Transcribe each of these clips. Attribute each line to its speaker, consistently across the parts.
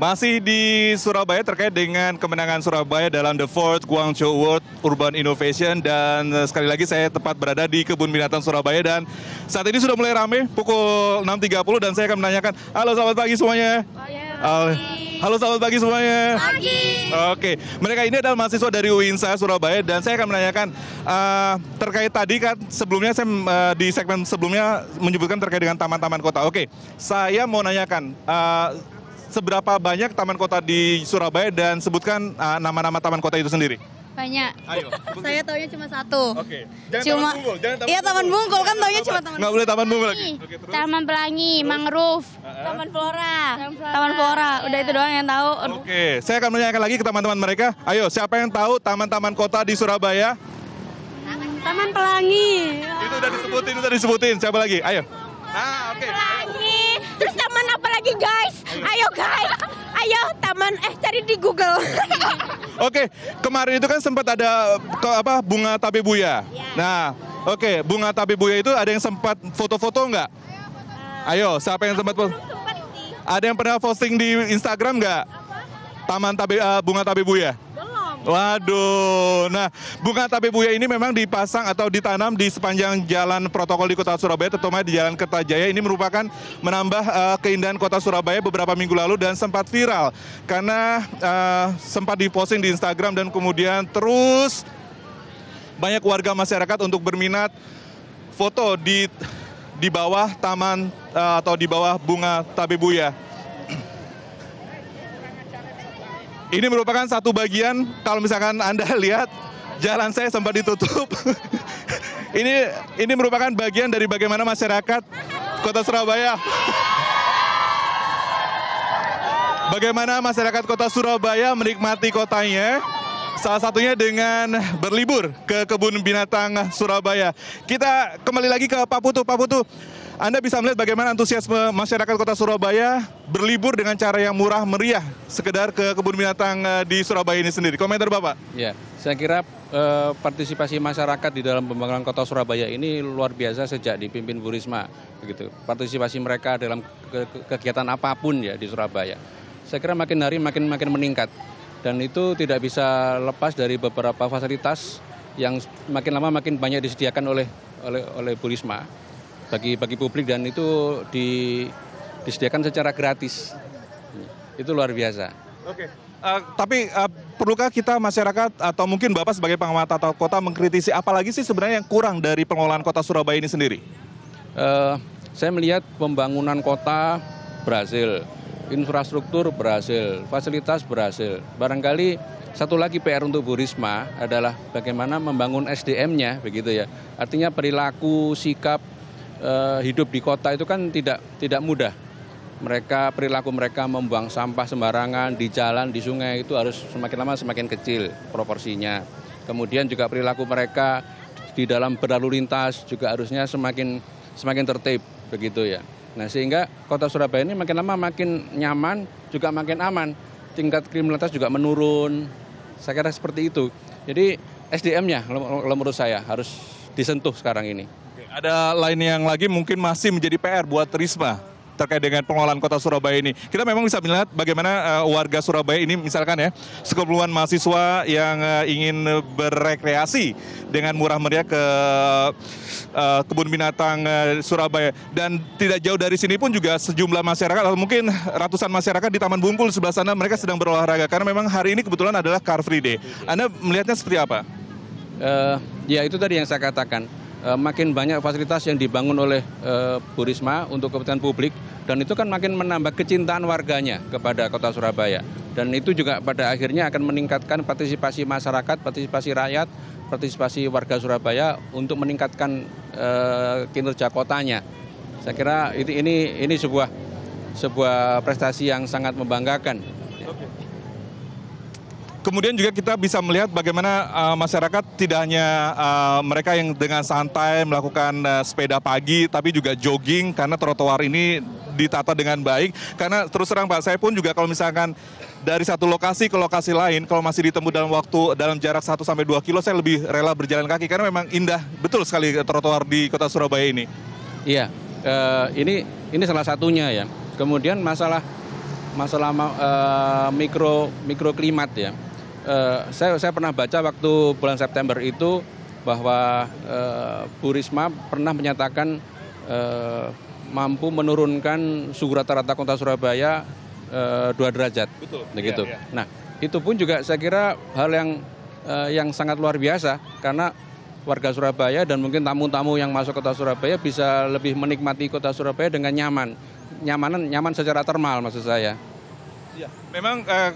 Speaker 1: Masih di Surabaya terkait dengan kemenangan Surabaya dalam The Fourth Guangzhou World Urban Innovation dan sekali lagi saya tepat berada di Kebun Binatang Surabaya dan saat ini sudah mulai ramai pukul 6.30 dan saya akan menanyakan halo selamat pagi semuanya. halo Uh, halo selamat pagi semuanya. Pagi. Oke, mereka ini adalah mahasiswa dari UINSA Surabaya dan saya akan menanyakan uh, terkait tadi kan sebelumnya saya uh, di segmen sebelumnya menyebutkan terkait dengan taman-taman kota. Oke, saya mau nanyakan uh, seberapa banyak taman kota di Surabaya dan sebutkan ah, nama-nama uh, taman kota itu sendiri.
Speaker 2: Banyak. Ayo. Bungkul. Saya taunya cuma satu. Oke. Okay. Jangan cuma, taman bungkul, jangan taman Iya, taman bungkul kan taunya cuma taman.
Speaker 1: Enggak boleh taman bungkul lagi.
Speaker 2: Taman Pelangi, terus. mangrove, uh ah, -huh.
Speaker 1: Ah. taman flora.
Speaker 2: Taman flora.
Speaker 1: Yeah. Udah itu iya. doang yang tahu. Oke, okay. saya akan menanyakan lagi ke teman-teman mereka. Ayo, siapa yang tahu taman-taman kota di Surabaya? Taman Pelangi. Itu udah disebutin, udah disebutin. Siapa lagi? Ayo. Ah, oke. Okay. Pelangi. Terus taman apa lagi, guys? Ayo guys, ayo taman eh cari di Google. Oke, okay, kemarin itu kan sempat ada ke, apa bunga tabebuya. Ya. Nah, oke, okay, bunga buya itu ada yang sempat foto-foto nggak? Iya, ayo, siapa yang sempat foto? Ada yang pernah posting di Instagram nggak? Taman tabe, uh, eh, bunga tabebuya? Waduh. Nah, bunga tapi buya ini memang dipasang atau ditanam di sepanjang jalan protokol di Kota Surabaya, terutama di Jalan Kertajaya. Ini merupakan menambah uh, keindahan Kota Surabaya beberapa minggu lalu dan sempat viral karena uh, sempat diposting di Instagram dan kemudian terus banyak warga masyarakat untuk berminat foto di di bawah taman uh, atau di bawah bunga tabebuya. Ini merupakan satu bagian kalau misalkan Anda lihat jalan saya sempat ditutup. ini ini merupakan bagian dari bagaimana masyarakat Kota Surabaya Bagaimana masyarakat Kota Surabaya menikmati kotanya Salah satunya dengan berlibur ke kebun binatang Surabaya. Kita kembali lagi ke Pak Putu. Pak Putu, anda bisa melihat bagaimana antusiasme masyarakat kota Surabaya berlibur dengan cara yang murah meriah sekedar ke kebun binatang eh, di Surabaya ini sendiri. Komentar Bapak?
Speaker 2: Ya, saya kira eh, partisipasi masyarakat di dalam pembangunan kota Surabaya ini luar biasa sejak dipimpin Bu Risma. Begitu. Partisipasi mereka dalam ke kegiatan apapun ya di Surabaya. Saya kira makin hari makin makin meningkat dan itu tidak bisa lepas dari beberapa fasilitas yang makin lama makin banyak disediakan oleh oleh oleh Bu Risma bagi bagi publik dan itu di, disediakan secara gratis. Itu luar biasa.
Speaker 1: Oke. Uh, tapi uh, perlukah kita masyarakat atau mungkin Bapak sebagai pengamat tata kota mengkritisi apalagi sih sebenarnya yang kurang dari pengelolaan kota Surabaya ini sendiri?
Speaker 2: Uh, saya melihat pembangunan kota berhasil, infrastruktur berhasil, fasilitas berhasil. Barangkali satu lagi PR untuk Bu Risma adalah bagaimana membangun SDM-nya begitu ya. Artinya perilaku, sikap, Eh, hidup di kota itu kan tidak tidak mudah. Mereka perilaku mereka membuang sampah sembarangan di jalan, di sungai itu harus semakin lama semakin kecil proporsinya. Kemudian juga perilaku mereka di dalam berlalu lintas juga harusnya semakin semakin tertib begitu ya. Nah, sehingga kota Surabaya ini makin lama makin nyaman, juga makin aman. Tingkat kriminalitas juga menurun. Saya kira seperti itu. Jadi SDM-nya kalau menurut saya harus disentuh sekarang ini.
Speaker 1: Ada lain yang lagi mungkin masih menjadi PR buat Risma terkait dengan pengelolaan kota Surabaya ini. Kita memang bisa melihat bagaimana uh, warga Surabaya ini misalkan ya, sekumpulan mahasiswa yang uh, ingin berekreasi dengan murah meriah ke uh, kebun binatang uh, Surabaya dan tidak jauh dari sini pun juga sejumlah masyarakat atau mungkin ratusan masyarakat di Taman Bungkul sebelah sana mereka sedang berolahraga karena memang hari ini kebetulan adalah Car Free Day. Anda melihatnya seperti apa?
Speaker 2: Uh, ya itu tadi yang saya katakan Eh, makin banyak fasilitas yang dibangun oleh eh, Bu Risma untuk kepentingan publik dan itu kan makin menambah kecintaan warganya kepada kota Surabaya dan itu juga pada akhirnya akan meningkatkan partisipasi masyarakat, partisipasi rakyat, partisipasi warga Surabaya untuk meningkatkan eh, kinerja kotanya. Saya kira ini ini ini sebuah sebuah prestasi yang sangat membanggakan Kemudian juga kita bisa
Speaker 1: melihat bagaimana uh, masyarakat tidak hanya uh, mereka yang dengan santai melakukan uh, sepeda pagi, tapi juga jogging karena trotoar ini ditata dengan baik. Karena terus terang Pak, saya pun juga kalau misalkan dari satu lokasi ke lokasi lain, kalau masih ditemu dalam waktu dalam jarak 1 sampai 2 kilo, saya lebih rela berjalan kaki karena memang indah betul sekali trotoar di Kota Surabaya ini.
Speaker 2: Iya, uh, ini ini salah satunya ya. Kemudian masalah masalah uh, mikro mikroklimat ya Eh, saya saya pernah baca waktu bulan September itu bahwa eh, Bu Risma pernah menyatakan eh, mampu menurunkan suhu rata-rata kota Surabaya eh, dua derajat. Betul. Begitu. Iya, iya. Nah, itu pun juga saya kira hal yang eh, yang sangat luar biasa karena warga Surabaya dan mungkin tamu-tamu yang masuk kota Surabaya bisa lebih menikmati kota Surabaya dengan nyaman. Nyamanan nyaman secara termal maksud saya.
Speaker 1: Ya, memang eh,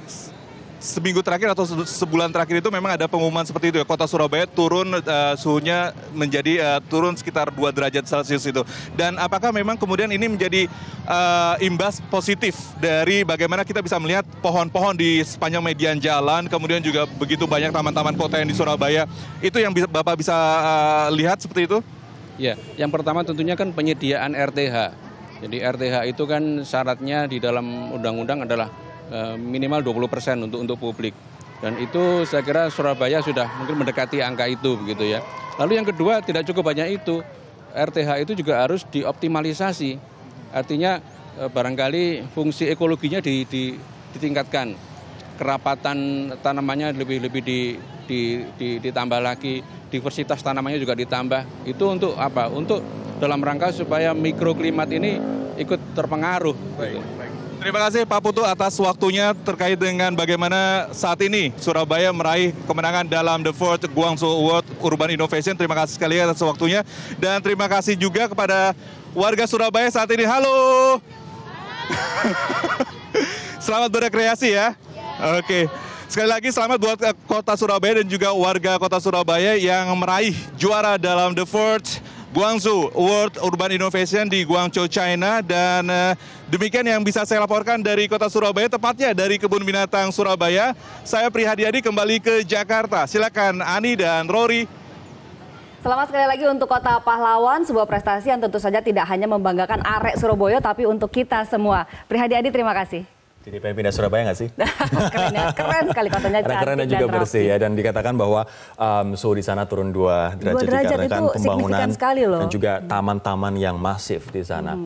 Speaker 1: seminggu terakhir atau sebulan terakhir itu memang ada pengumuman seperti itu ya. Kota Surabaya turun uh, suhunya menjadi uh, turun sekitar 2 derajat Celcius itu. Dan apakah memang kemudian ini menjadi uh, imbas positif dari bagaimana kita bisa melihat pohon-pohon di sepanjang median jalan, kemudian juga begitu banyak taman-taman kota yang di Surabaya.
Speaker 2: Itu yang bisa, Bapak bisa uh, lihat seperti itu? Ya, yang pertama tentunya kan penyediaan RTH. Jadi RTH itu kan syaratnya di dalam undang-undang adalah Eh, minimal 20 persen untuk untuk publik. Dan itu saya kira Surabaya sudah mungkin mendekati angka itu begitu ya. Lalu yang kedua tidak cukup banyak itu, RTH itu juga harus dioptimalisasi. Artinya eh, barangkali fungsi ekologinya di, di, ditingkatkan, kerapatan tanamannya lebih lebih di, di, di, ditambah lagi, diversitas tanamannya juga ditambah. Itu untuk apa? Untuk dalam rangka supaya mikroklimat ini ikut terpengaruh. gitu. Terima kasih Pak Putu atas
Speaker 1: waktunya terkait dengan bagaimana saat ini Surabaya meraih kemenangan dalam The Fourth Guangzhou Award Urban Innovation. Terima kasih sekali atas waktunya dan terima kasih juga kepada warga Surabaya saat ini. Halo. Halo. selamat berekreasi ya. Oke. Okay. Sekali lagi selamat buat eh, Kota Surabaya dan juga warga Kota Surabaya yang meraih juara dalam The Fourth Guangzhou World Urban Innovation di Guangzhou, China. Dan uh, demikian yang bisa saya laporkan dari kota Surabaya, tepatnya dari Kebun Binatang Surabaya. Saya Prihadiadi kembali ke Jakarta. Silakan Ani dan Rory.
Speaker 2: Selamat sekali lagi untuk Kota Pahlawan, sebuah prestasi yang tentu saja tidak hanya membanggakan arek Surabaya, tapi untuk kita semua. Prihadi Adi, terima kasih.
Speaker 1: Jadi pengen pindah Surabaya nggak sih? keren, ya, keren
Speaker 2: sekali katanya. Karena keren dan juga dan bersih ya
Speaker 1: dan dikatakan bahwa
Speaker 2: um, suhu di sana turun 2 derajat, dua derajat itu pembangunan sekali loh. dan juga taman-taman yang masif di sana. Hmm.